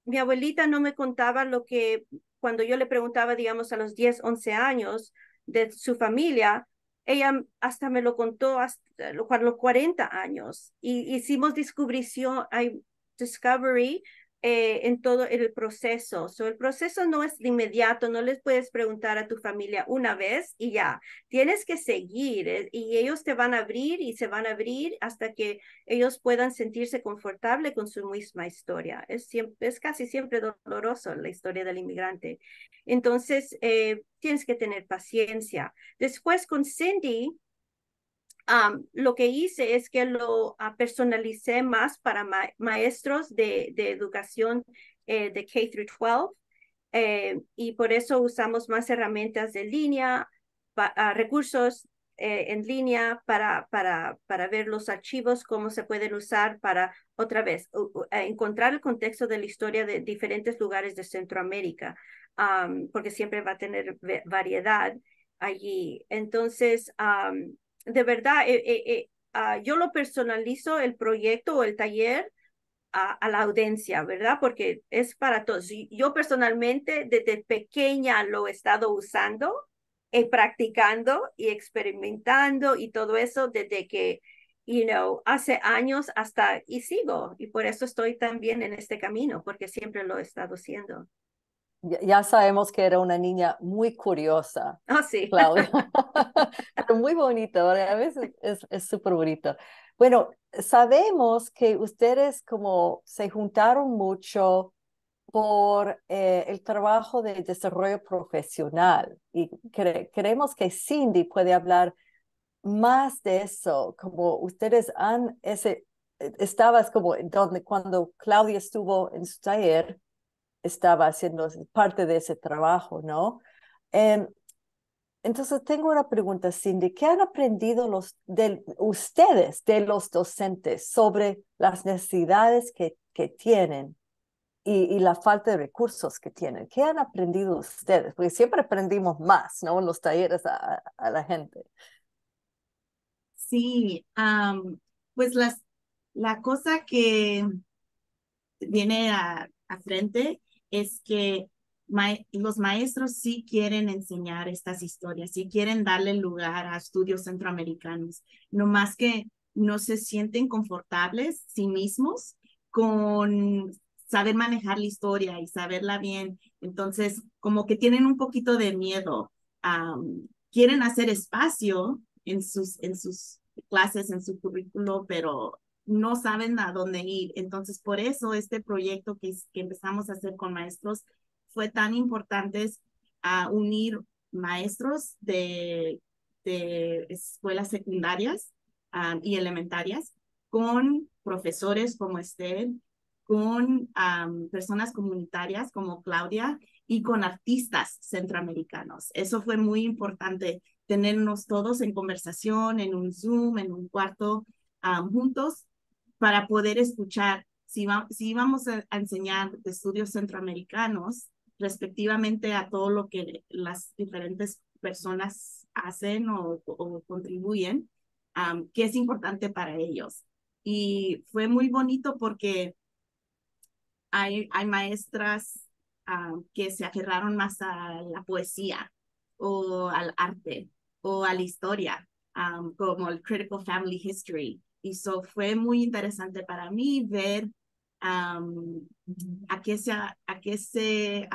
mi abuelita no me contaba lo que cuando yo le preguntaba, digamos, a los 10, 11 años de su familia, ella hasta me lo contó hasta eh, los 40 años. Y hicimos descubrición, hay discovery eh, en todo el proceso. el proceso no es de inmediato, no les puedes preguntar a tu familia una vez y ya. Tienes que seguir eh, y ellos te van a abrir y se van a abrir hasta que ellos puedan sentirse confortable con su misma historia. Es, es casi siempre doloroso la historia del inmigrante. Entonces, eh, tienes que tener paciencia. Después con Cindy, lo que hice es que lo ah, personalicé más para maestros de, educación eh, de K-12 eh, y por eso usamos más herramientas de línea, ah, recursos eh, en línea para, para, para ver los archivos, cómo se pueden usar para otra vez encontrar el contexto de la historia de diferentes lugares de Centroamérica, porque siempre va a tener variedad allí. Entonces, de verdad, eh, eh, eh, ah, yo lo personalizo el proyecto o el taller a, a, la audiencia, ¿verdad? Porque es para todos. Yo personalmente desde pequeña lo he estado usando, y practicando y experimentando y todo eso desde que, you know, hace años hasta y sigo. Y por eso estoy también en este camino, porque siempre lo he estado haciendo ya sabemos que era una niña muy curiosa. Ah, sí. muy bonito a veces es súper bonito. Bueno, sabemos que ustedes como se juntaron mucho por eh, el trabajo de desarrollo profesional y creemos que Cindy puede hablar más de eso, como ustedes han, ese, e, estabas como donde, cuando Claudia estuvo en su taller, estaba haciendo parte de ese trabajo, ¿no? Em, entonces tengo una pregunta, Cindy. ¿Qué han aprendido los, de, ustedes de los docentes sobre las necesidades que, que tienen y, la falta de recursos que tienen? ¿Qué han aprendido ustedes? Porque siempre aprendimos más, ¿no? En los talleres a, a la gente. Sí, pues la cosa que viene a, a frente es que los maestros sí quieren enseñar estas historias, sí quieren darle lugar a estudios centroamericanos, no más que no se sienten confortables sí mismos con saber manejar la historia y saberla bien. Entonces, como que tienen un poquito de miedo. quieren hacer espacio en sus, en sus clases, en su currículo, pero no saben a dónde ir. Entonces, por eso este proyecto que, empezamos a hacer con maestros fue tan importante a unir maestros de, escuelas secundarias ah, y elementarias con profesores como usted, con ah, personas comunitarias como Claudia y con artistas centroamericanos. Eso fue muy importante, tenernos todos en conversación, en un Zoom, en un cuarto ah, juntos para poder escuchar. Si, va, si vamos a, enseñar de estudios centroamericanos, respectivamente a todo lo que las diferentes personas hacen o, contribuyen, que es importante para ellos. Y fue muy bonito porque hay, hay maestras que se aferraron más a la poesía o al arte o a la historia, como el Critical Family History, y fue muy interesante para mí ver a qué se, a qué se,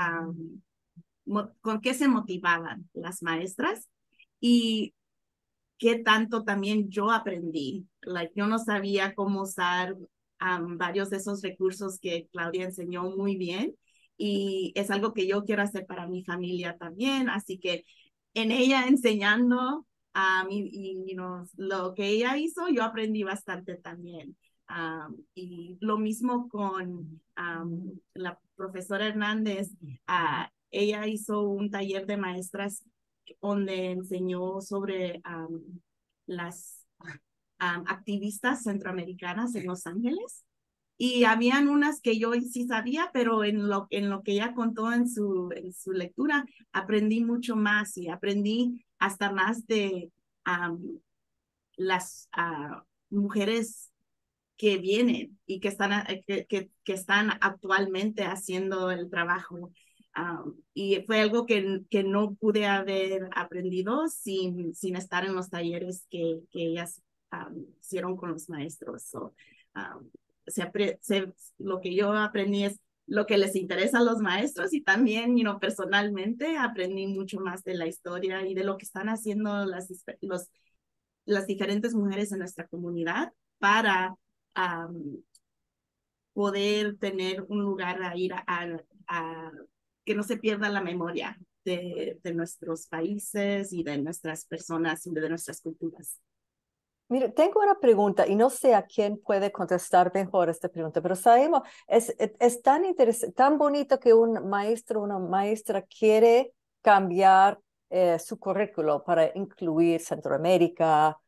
con qué se motivaban las maestras y qué tanto también yo aprendí. yo no sabía cómo usar varios de esos recursos que Claudia enseñó muy bien y es algo que yo quiero hacer para mi familia también. Así que en ella enseñando y, y lo que ella hizo, yo aprendí bastante también. y lo mismo con la profesora Hernández, ah, ella hizo un taller de maestras donde enseñó sobre las activistas centroamericanas en Los Ángeles. Y habían unas que yo sí sabía, pero en lo, en lo que ella contó en su, en su lectura, aprendí mucho más y aprendí hasta más de las ah, mujeres que vienen y que están, ah, que, están actualmente haciendo el trabajo. y fue algo que, que no pude haber aprendido sin, sin estar en los talleres que, que ellas hicieron con los maestros. lo que yo aprendí es lo que les interesa a los maestros y también, you personalmente aprendí mucho más de la historia y de lo que están haciendo las, las diferentes mujeres en nuestra comunidad para poder tener un lugar a ir a, que no se pierda la memoria de, de nuestros países y de nuestras personas y de nuestras culturas. Mire, tengo una pregunta y no sé a quién puede contestar mejor esta pregunta, pero sabemos, es, e, es, tan interesante, tan bonito que un maestro, una maestra quiere cambiar eh, su currículo para incluir Centroamérica,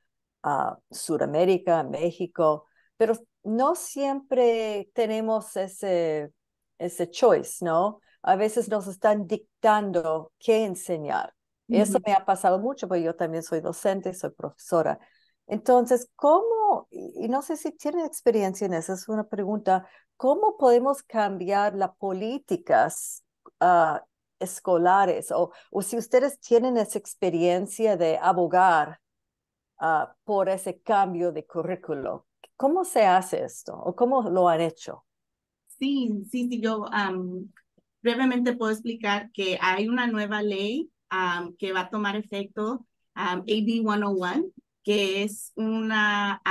ah, Sudamérica, México, pero no siempre tenemos ese, ese choice, ¿no? A veces nos están dictando qué enseñar. Y Eso me ha pasado mucho, porque yo también soy docente, soy profesora. Entonces, ¿cómo, y no sé si tienen experiencia en eso, es una pregunta, ¿cómo podemos cambiar las políticas ah, escolares? O, si ustedes tienen esa experiencia de abogar ah, por ese cambio de currículo, ¿cómo se hace esto o cómo lo han hecho? Sí, sí, yo brevemente puedo explicar que hay una nueva ley que va a tomar efecto, ad AB 101, que es una,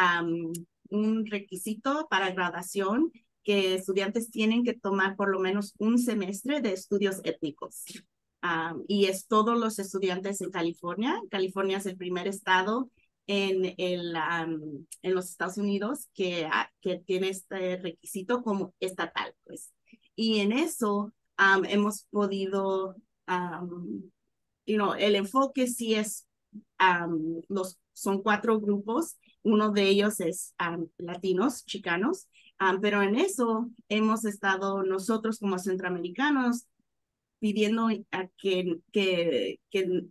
un requisito para graduación que estudiantes tienen que tomar por lo menos un semestre de estudios étnicos. y es todos los estudiantes en California. California es el primer estado en, el, en los Estados Unidos que, ah, que tiene este requisito como estatal. Pues. Y en eso hemos podido, you know, el enfoque sí es los, son cuatro grupos, uno de ellos es latinos, chicanos, pero en eso hemos estado nosotros como centroamericanos pidiendo a que, que, que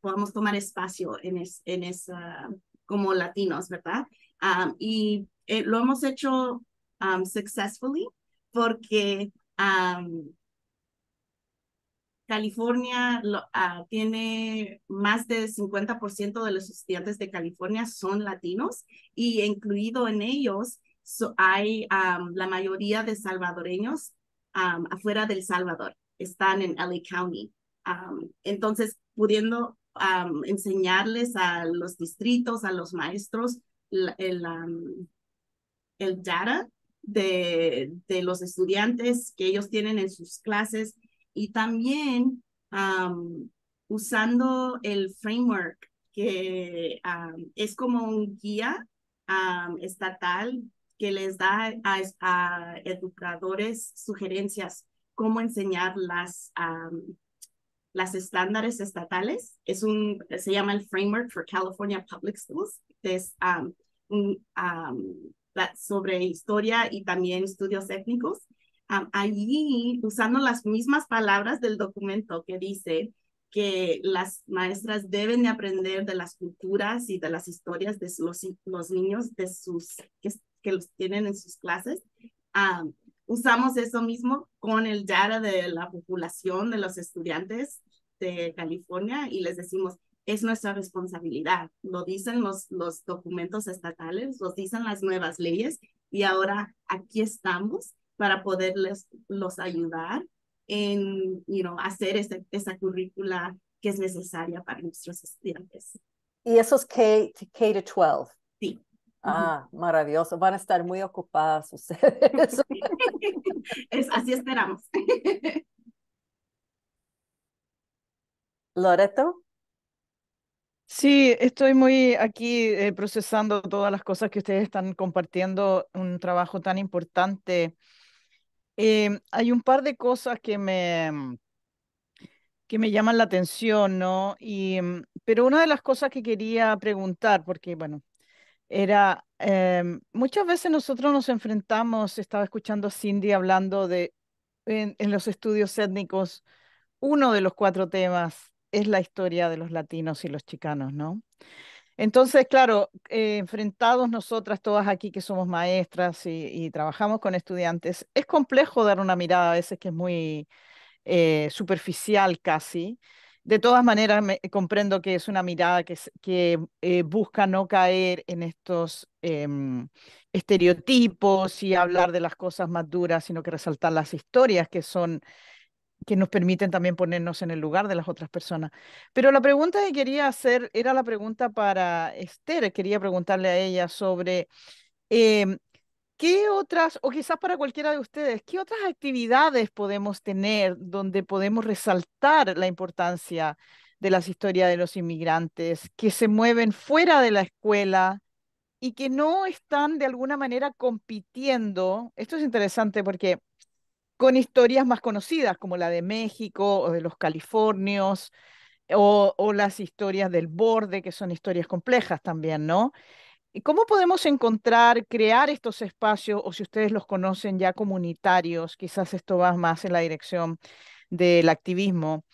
podamos tomar espacio en, en esa, como latinos, ¿verdad? y eh, lo hemos hecho um, successfully porque California ah, tiene más del 50% de los estudiantes de California son latinos y incluido en ellos hay ah, la mayoría de salvadoreños ah, afuera del Salvador, están en LA County. entonces, pudiendo enseñarles a los distritos, a los maestros, el, el data de, de los estudiantes que ellos tienen en sus clases y también usando el framework que es como un guía estatal que les da a, educadores sugerencias cómo enseñar las, las estándares estatales. Es un, se llama el Framework for California Public Schools. Es sobre historia y también estudios étnicos allí usando las mismas palabras del documento que dice que las maestras deben de aprender de las culturas y de las historias de los, niños de sus, que, los tienen en sus clases. Ah, usamos eso mismo con el data de la población de los estudiantes de California y les decimos, es nuestra responsabilidad. Lo dicen los, los documentos estatales, lo dicen las nuevas leyes y ahora aquí estamos para poderles los ayudar en you know, hacer esa, currícula que es necesaria para nuestros estudiantes. Y eso es K, 12. Sí. Ah, maravilloso. Van a estar muy ocupadas ustedes. así esperamos. Loreto. Sí, estoy muy aquí eh, procesando todas las cosas que ustedes están compartiendo, un trabajo tan importante Em, hay un par de cosas que me, mm, que me llaman la atención, ¿no? Y, mm, pero una de las cosas que quería preguntar, porque bueno, era, em, muchas veces nosotros nos enfrentamos, estaba escuchando a Cindy hablando de, en los estudios étnicos, uno de los cuatro temas es la historia de los latinos y los chicanos, ¿no? Entonces, claro, eh, enfrentados nosotras todas aquí que somos maestras y, trabajamos con estudiantes, es complejo dar una mirada a veces que es muy eh, superficial casi. De todas maneras, comprendo que es una mirada que, eh, busca no caer en estos em, estereotipos y hablar de las cosas más duras, sino que resaltar las historias que son que nos permiten también ponernos en el lugar de las otras personas. Pero la pregunta que quería hacer era la pregunta para Esther. Quería preguntarle a ella sobre em, qué otras, o quizás para cualquiera de ustedes, qué otras actividades podemos tener donde podemos resaltar la importancia de las historias de los inmigrantes que se mueven fuera de la escuela, y que no están de alguna manera compitiendo. Esto es interesante porque con historias más conocidas como la de México o de los californios o, las historias del borde, que son historias complejas también, ¿no? ¿Cómo podemos encontrar, crear estos espacios, o si ustedes los conocen ya comunitarios, quizás esto va más en la dirección del activismo,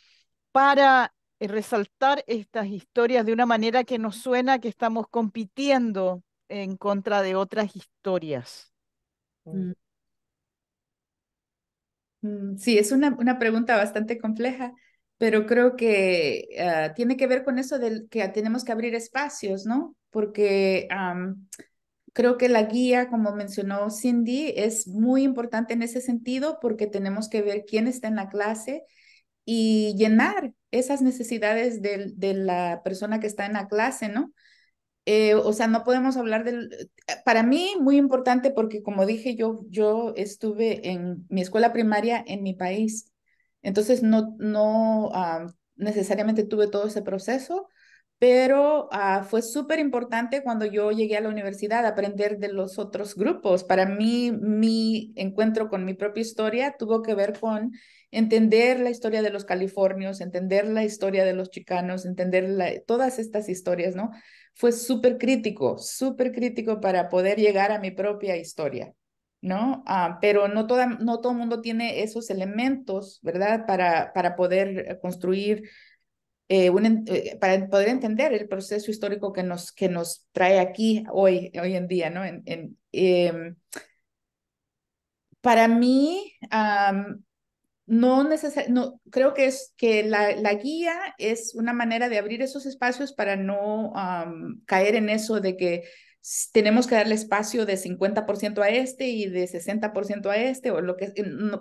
para resaltar estas historias de una manera que nos suena que estamos compitiendo en contra de otras historias? Mm. Mm, sí, es una, pregunta bastante compleja, pero creo que ah, tiene que ver con eso de que tenemos que abrir espacios, ¿no? Porque creo que la guía, como mencionó Cindy, es muy importante en ese sentido porque tenemos que ver quién está en la clase y llenar esas necesidades de la persona que está en la clase, ¿no? Eh, o sea, no podemos hablar del... Para mí, muy importante porque, como dije, yo, yo estuve en mi escuela primaria en mi país. Entonces, no, no ah, necesariamente tuve todo ese proceso, pero ah, fue súper importante cuando yo llegué a la universidad aprender de los otros grupos. Para mí, mi encuentro con mi propia historia tuvo que ver con entender la historia de los californios, entender la historia de los chicanos, entender todas estas historias, ¿no? fue súper crítico, súper crítico para poder llegar a mi propia historia, ¿no? Ah, pero no, toda, no todo el mundo tiene esos elementos, ¿verdad? Para, para poder construir, eh, un, eh, para poder entender el proceso histórico que nos, que nos trae aquí hoy, hoy en día, ¿no? En, en, em, para mí, no no creo que es que la, guía es una manera de abrir esos espacios para no caer en eso de que tenemos que darle espacio de 50% a este y de 60% a este, o lo que,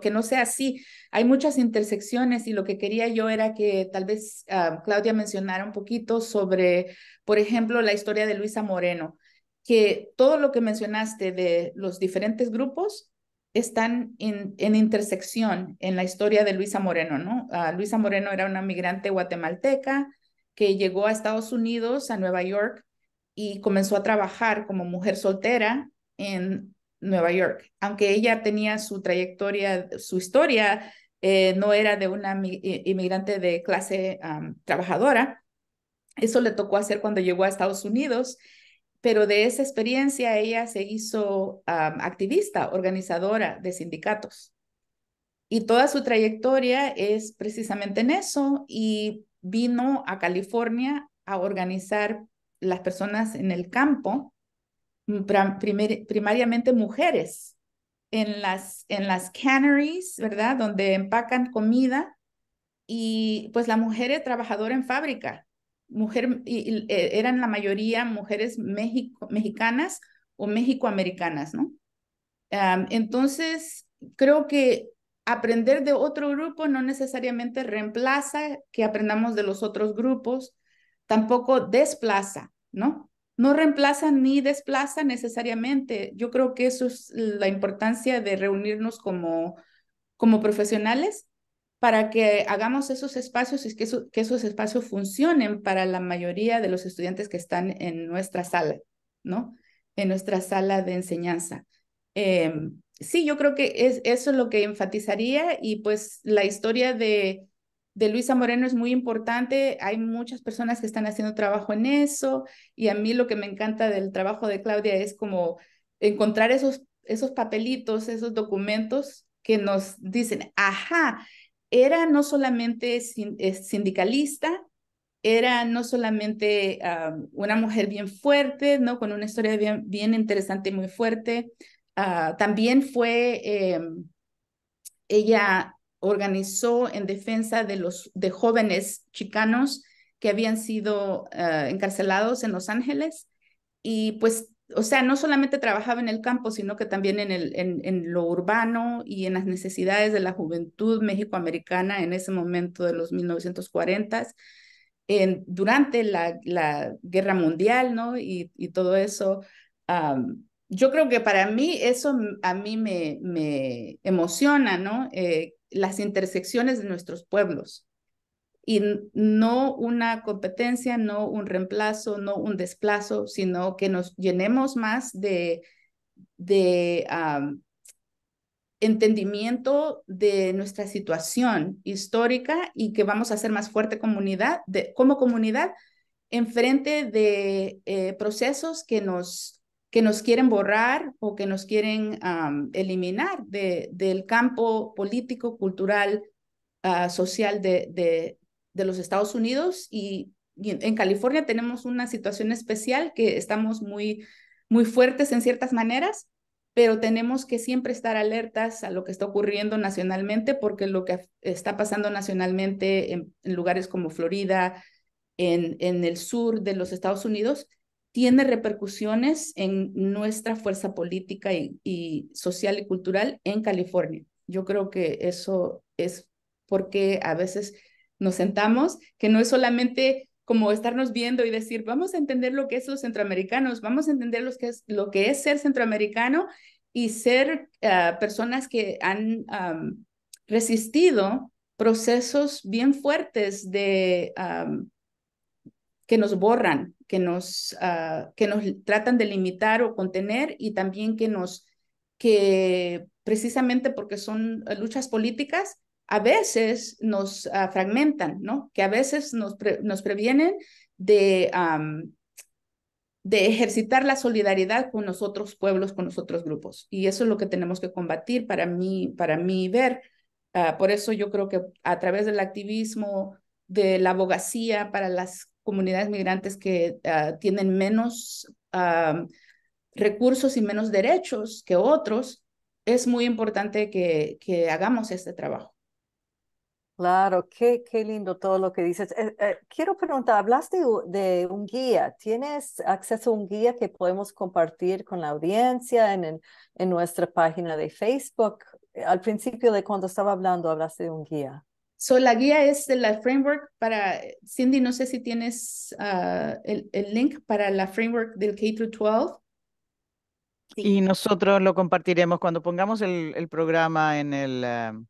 que no sea así. Hay muchas intersecciones y lo que quería yo era que tal vez Claudia mencionara un poquito sobre, por ejemplo, la historia de Luisa Moreno, que todo lo que mencionaste de los diferentes grupos están en intersección en la historia de Luisa Moreno, ¿no? Ah, Luisa Moreno era una migrante guatemalteca que llegó a Estados Unidos, a Nueva York, y comenzó a trabajar como mujer soltera en Nueva York. Aunque ella tenía su trayectoria, su historia, eh, no era de una eh, inmigrante de clase trabajadora, eso le tocó hacer cuando llegó a Estados Unidos pero de esa experiencia ella se hizo activista, organizadora de sindicatos. Y toda su trayectoria es precisamente en eso y vino a California a organizar las personas en el campo, mm, primariamente mujeres, en las, en las canneries, ¿verdad? Donde empacan comida y pues la mujer es trabajadora en fábrica mujer, eh, eran la mayoría mujeres México, mexicanas o mexicoamericanas, ¿no? entonces, creo que aprender de otro grupo no necesariamente reemplaza que aprendamos de los otros grupos, tampoco desplaza, ¿no? No reemplaza ni desplaza necesariamente. Yo creo que eso es la importancia de reunirnos como, como profesionales para que hagamos esos espacios y que, esos espacios funcionen para la mayoría de los estudiantes que están en nuestra sala, ¿no? En nuestra sala de enseñanza. Em, sí, yo creo que es, eso es lo que enfatizaría y pues la historia de, Luisa Moreno es muy importante. Hay muchas personas que están haciendo trabajo en eso y a mí lo que me encanta del trabajo de Claudia es como encontrar esos, esos papelitos, esos documentos que nos dicen, ajá, era no solamente eh, sindicalista, era no solamente una mujer bien fuerte, ¿no? Con una historia bien, interesante y muy fuerte. Ah, también fue, em, ella organizó en defensa de los de jóvenes chicanos que habían sido ah, encarcelados en Los Ángeles y pues o sea, no solamente trabajaba en el campo, sino que también en, el, en, lo urbano y en las necesidades de la juventud mexicoamericana en ese momento de los 1940s, durante la, guerra mundial, ¿no? Y, todo eso. yo creo que para mí eso a mí me, emociona, ¿no? Eh, las intersecciones de nuestros pueblos y no una competencia, no un reemplazo, no un desplazo, sino que nos llenemos más de, de entendimiento de nuestra situación histórica y que vamos a ser más fuerte comunidad, como comunidad en frente de eh, procesos que nos, que nos quieren borrar o que nos quieren eliminar del campo político, cultural, ah, social de, de, de los Estados Unidos y, en California tenemos una situación especial que estamos muy, muy fuertes en ciertas maneras, pero tenemos que siempre estar alertas a lo que está ocurriendo nacionalmente, porque lo que está pasando nacionalmente en, lugares como Florida, en, en, el sur de los Estados Unidos, tiene repercusiones en nuestra fuerza política y social y cultural en California. Yo creo que eso es porque a veces nos sentamos, que no es solamente como estarnos viendo y decir, vamos a entender lo que es los centroamericanos, vamos a entender lo que es, lo que es ser centroamericano y ser ah, personas que han resistido procesos bien fuertes de que nos borran, que nos, ah, que nos tratan de limitar o contener y también que nos, que precisamente porque son luchas políticas, a veces nos ah, fragmentan, ¿no? Que a veces nos, nos previenen de, de ejercitar la solidaridad con los otros pueblos, con los otros grupos. Y eso es lo que tenemos que combatir para mí, para mí ver. Ah, por eso yo creo que a través del activismo, de la abogacía para las comunidades migrantes que ah, tienen menos recursos y menos derechos que otros, es muy importante que, que hagamos este trabajo. Claro, qué, qué lindo todo lo que dices. Eh, eh, quiero preguntar, hablaste de, un guía. ¿Tienes acceso a un guía que podemos compartir con la audiencia en, el en nuestra página de Facebook? Eh, al principio de cuando estaba hablando, hablaste de un guía. la guía es la framework para, Cindy, no sé si tienes ah, el, el, link para la framework del K-12. Y nosotros lo compartiremos cuando pongamos el, el programa en el, em,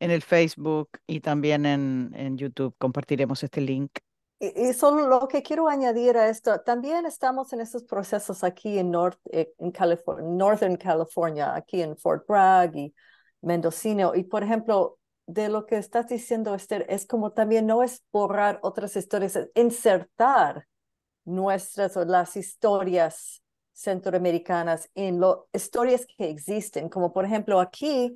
en el Facebook y también en, en YouTube. Compartiremos este link. Y, solo lo que quiero añadir a esto, también estamos en estos procesos aquí en, North, eh, en California, Northern California, aquí en Fort Bragg y Mendocino. Y por ejemplo, de lo que estás diciendo, Esther, es como también no es borrar otras historias, es insertar nuestras o las historias centroamericanas en las historias que existen, como por ejemplo aquí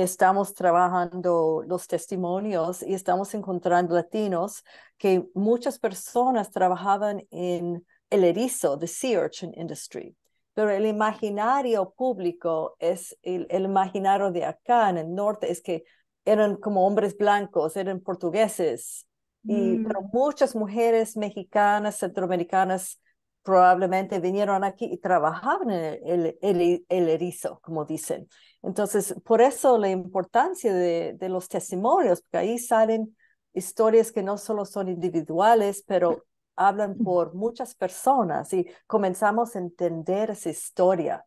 estamos trabajando los testimonios y estamos encontrando latinos que muchas personas trabajaban en el erizo, the sea urchin industry. Pero el imaginario público es el, imaginario de acá en el norte, es que eran como hombres blancos, eran portugueses. Y, Pero mm. muchas mujeres mexicanas, centroamericanas, probablemente vinieron aquí y trabajaban en el, el, erizo, como dicen. Entonces, por eso la importancia de, los testimonios, porque ahí salen historias que no solo son individuales, pero hablan por muchas personas y comenzamos a entender esa historia.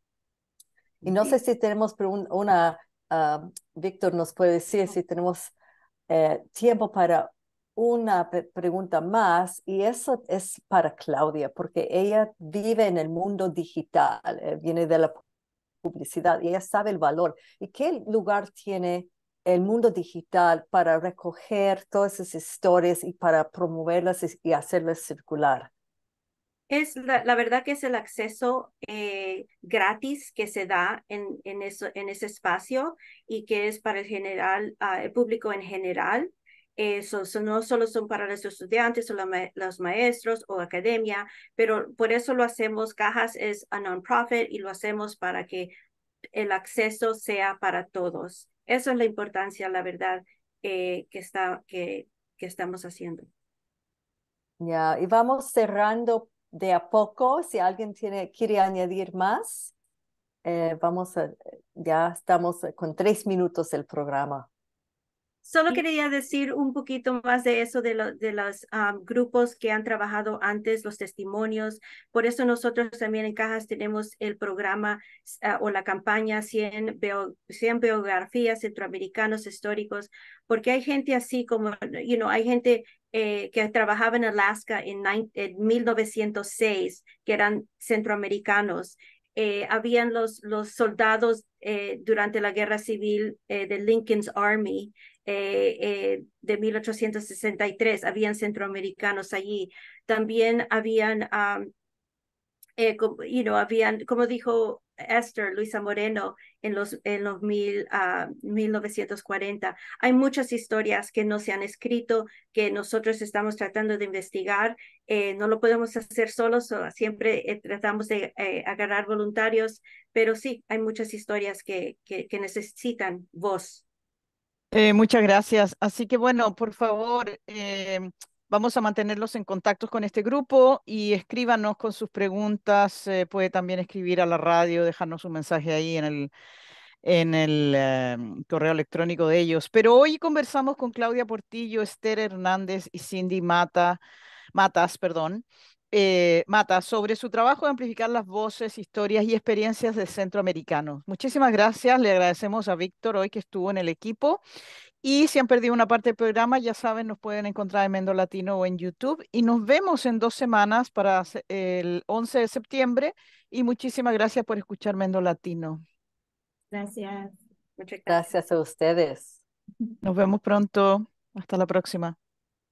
Y no sé si tenemos una, ah, Víctor nos puede decir si tenemos eh, tiempo para una pregunta más y eso es para Claudia, porque ella vive en el mundo digital, eh, viene de la publicidad y ella sabe el valor. ¿Y qué lugar tiene el mundo digital para recoger todas esas historias y para promoverlas y hacerlas circular? Es la, verdad que es el acceso eh, gratis que se da en, eso, en ese espacio y que es para el, general, ah, el público en general eso, eh, no solo son para los estudiantes o los maestros o academia, pero por eso lo hacemos, Cajas es a non-profit y lo hacemos para que el acceso sea para todos. Eso es la importancia, la verdad, eh, que, está, que, que estamos haciendo. Ya, y vamos cerrando de a poco. Si alguien tiene, quiere añadir más, eh, vamos ya estamos con tres minutos del programa. Solo quería decir un poquito más de eso de, de los grupos que han trabajado antes, los testimonios. Por eso nosotros también en Cajas tenemos el programa ah, o la campaña 100, biografías centroamericanos históricos, porque hay gente así como, you know, hay gente eh, que trabajaba en Alaska en, en 1906, que eran centroamericanos. Eh, habían los, los soldados eh, durante la guerra civil eh, de Lincoln's Army eh, de 1863. Habían centroamericanos allí. También habían, habían, como dijo Esther Luisa Moreno en los, en los mil, uh, ah, 1940. Hay muchas historias que no se han escrito, que nosotros estamos tratando de investigar. Eh, no lo podemos hacer solos, siempre eh, tratamos de eh, agarrar voluntarios, pero sí, hay muchas historias que, que, que necesitan voz. muchas gracias. Así que bueno, por favor, Vamos a mantenerlos en contacto con este grupo y escríbanos con sus preguntas. Eh, puede también escribir a la radio, dejarnos un mensaje ahí en el, en el em, correo electrónico de ellos. Pero hoy conversamos con Claudia Portillo, Esther Hernández y Cindy Mata, Matas, perdón, eh, Mata, sobre su trabajo de amplificar las voces, historias y experiencias de centroamericanos. Muchísimas gracias. Le agradecemos a Víctor hoy que estuvo en el equipo y si han perdido una parte del programa, ya saben, nos pueden encontrar en Mendo Latino o en YouTube. Y nos vemos en dos semanas para el 11 de septiembre. Y muchísimas gracias por escuchar Mendo Latino. Gracias. Muchas gracias a ustedes. Nos vemos pronto. Hasta la próxima.